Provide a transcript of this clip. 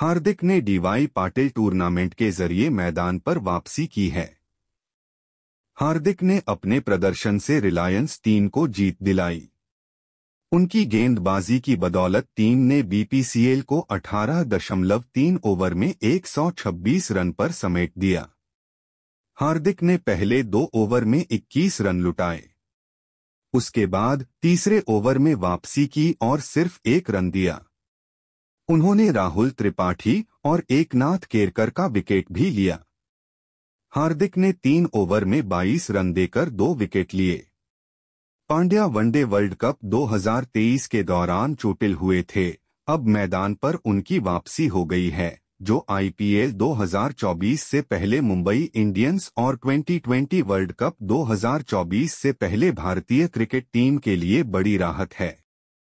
हार्दिक ने D Y Patil tournament के जरिए मैदान पर वापसी की है हार्दिक ने अपने प्रदर्शन से रिलायंस टीम को जीत दिलाई उनकी गेंदबाजी की बदौलत टीम ने बीपीसीएल को 18.3 ओवर में 126 रन पर समेट दिया हार्दिक ने पहले दो ओवर में 21 रन लुटाए उसके बाद तीसरे ओवर में वापसी की और सिर्फ एक रन दिया उन्होंने राहुल त्रिपाठी और एकनाथ केरकर का विकेट भी लिया हार्दिक ने तीन ओवर में 22 रन देकर दो विकेट लिए पांड्या वनडे वर्ल्ड कप 2023 के दौरान चोटिल हुए थे अब मैदान पर उनकी वापसी हो गई है जो आईपीएल 2024 से पहले मुंबई इंडियंस और 2020 वर्ल्ड कप 2024 से पहले भारतीय क्रिकेट टीम के लिए बड़ी राहत है